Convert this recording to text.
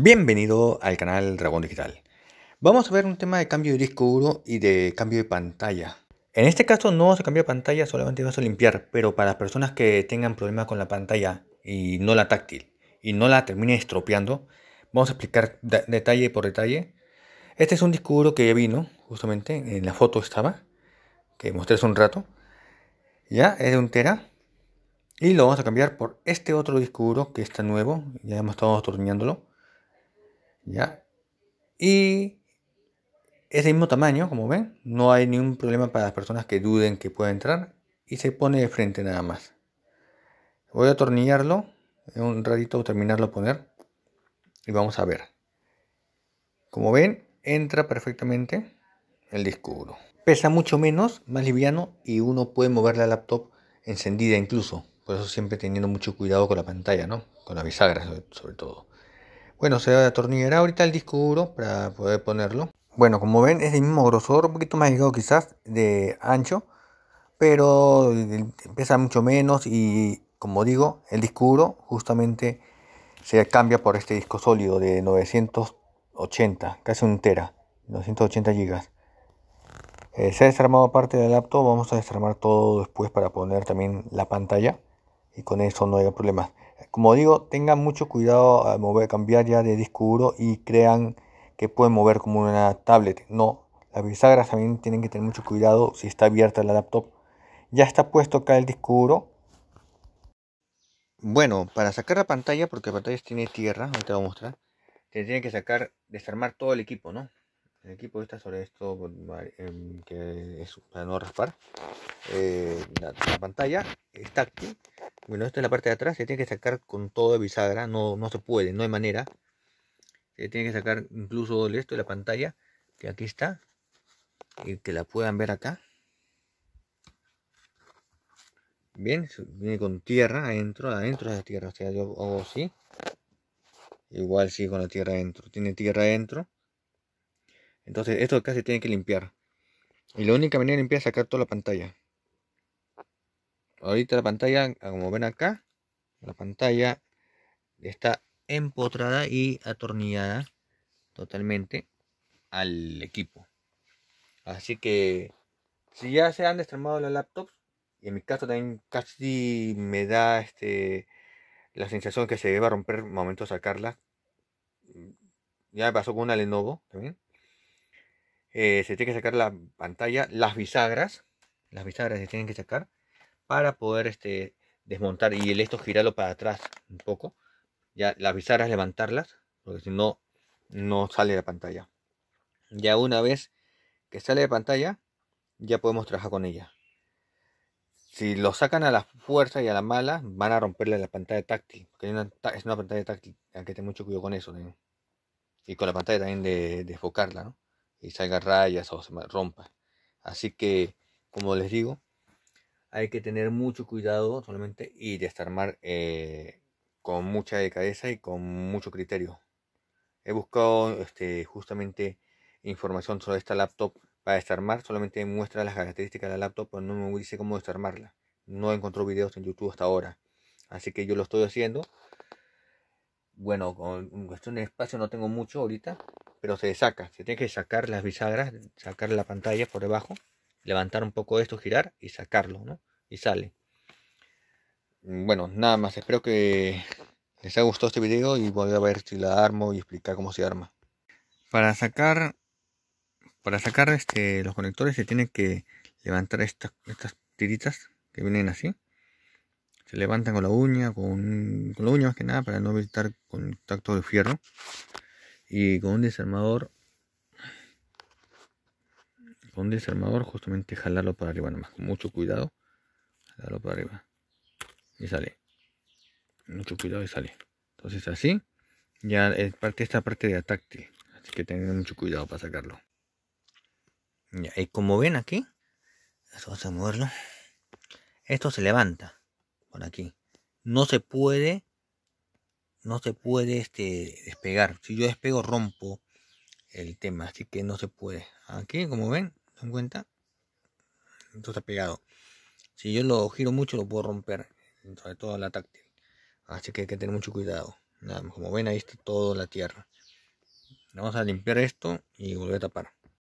Bienvenido al canal Dragón Digital. Vamos a ver un tema de cambio de disco duro y de cambio de pantalla. En este caso no se cambia pantalla, solamente vas a limpiar, pero para las personas que tengan problemas con la pantalla y no la táctil y no la terminen estropeando, vamos a explicar detalle por detalle. Este es un disco duro que ya vino, justamente en la foto estaba, que mostré hace un rato. Ya, es de un tera. Y lo vamos a cambiar por este otro disco duro que está nuevo, ya hemos estado atornillándolo. ¿ya? Y es el mismo tamaño, como ven, no hay ningún problema para las personas que duden que pueda entrar y se pone de frente nada más. Voy a atornillarlo, en un ratito terminarlo a poner y vamos a ver. Como ven, entra perfectamente el disco duro. Pesa mucho menos, más liviano y uno puede mover la laptop encendida incluso. Por eso siempre teniendo mucho cuidado con la pantalla, ¿no? Con la bisagra sobre todo. Bueno, se va a atornillar ahorita el disco duro para poder ponerlo. Bueno, como ven es el mismo grosor, un poquito más ligado quizás de ancho, pero pesa mucho menos y como digo, el disco duro justamente se cambia por este disco sólido de 980, casi un tera, 980 gigas. Eh, se ha desarmado parte del laptop, vamos a desarmar todo después para poner también la pantalla y con eso no haya problemas. Como digo, tengan mucho cuidado al mover, cambiar ya de disco duro y crean que pueden mover como una tablet. No, las bisagras también tienen que tener mucho cuidado si está abierta la laptop. Ya está puesto acá el disco duro. Bueno, para sacar la pantalla, porque la pantalla tiene tierra, te voy a mostrar, se tiene que sacar, desarmar todo el equipo, ¿no? El equipo está sobre esto, pues, em, que es para no raspar. Eh, la, pantalla está aquí. Bueno, esta es la parte de atrás, se tiene que sacar con todo de bisagra, no, no se puede, no hay manera. Se tiene que sacar incluso esto de la pantalla, que aquí está, y que la puedan ver acá. Bien, viene con tierra adentro, adentro de la tierra, o sea, yo hago así. Igual sí con la tierra adentro, tiene tierra adentro. Entonces esto acá se tiene que limpiar. Y la única manera de limpiar es sacar toda la pantalla ahorita la pantalla, ah, como ven acá, la pantalla está empotrada y atornillada totalmente al equipo. Así que si ya se han destremado las laptops, y en mi caso también casi me da este la sensación que se va a romper momento de sacarla. Ya me pasó con una Lenovo también. Eh, se tiene que sacar la pantalla, las bisagras, las bisagras se tienen que sacar para poder este, desmontar y el esto girarlo para atrás un poco. Ya las bisagras levantarlas, porque si no, no sale la pantalla. Ya una vez que sale de pantalla, ya podemos trabajar con ella. Si lo sacan a la fuerza y a la mala, van a romperle la pantalla táctil. Porque es una pantalla táctil, hay que tener mucho cuidado con eso. Y con la pantalla también de, de enfocarla, ¿no? Y salga rayas o se rompa. Así que, como les digo, hay que tener mucho cuidado solamente y desarmar eh, con mucha decadeza y con mucho criterio. He buscado este, justamente información sobre esta laptop para desarmar, solamente muestra las características de la laptop, pero no me dice cómo desarmarla. No encontró videos en YouTube hasta ahora, así que yo lo estoy haciendo. Bueno, con cuestión de espacio no tengo mucho ahorita, pero se saca, se tiene que sacar las bisagras, sacar la pantalla por debajo levantar un poco esto, girar y sacarlo, ¿no? Y sale. Mm, bueno, nada más, espero que les haya gustado este video y voy a ver si la armo y explicar cómo se arma. Para sacar para sacar este, los conectores se tiene que levantar estas, estas tiritas que vienen así. Se levantan con la uña, con, con la uña más que nada para no evitar contacto de fierro. Y con un desarmador es el desarmador justamente jalarlo para arriba nomás, con mucho cuidado. Jalarlo para arriba. Y sale. Mucho cuidado y sale. Entonces así, ya es parte, esta parte de ataque Así que tengan mucho cuidado para sacarlo. Ya, y como ven aquí, vamos a Esto se levanta por aquí. No se puede, no se puede este, despegar. Si yo despego rompo el tema, así que no se puede. Aquí, como ven, en cuenta? entonces está pegado. Si yo lo giro mucho lo puedo romper, de toda la táctil. Así que hay que tener mucho cuidado. como ven ahí está toda la tierra. Vamos a limpiar esto y volver a tapar.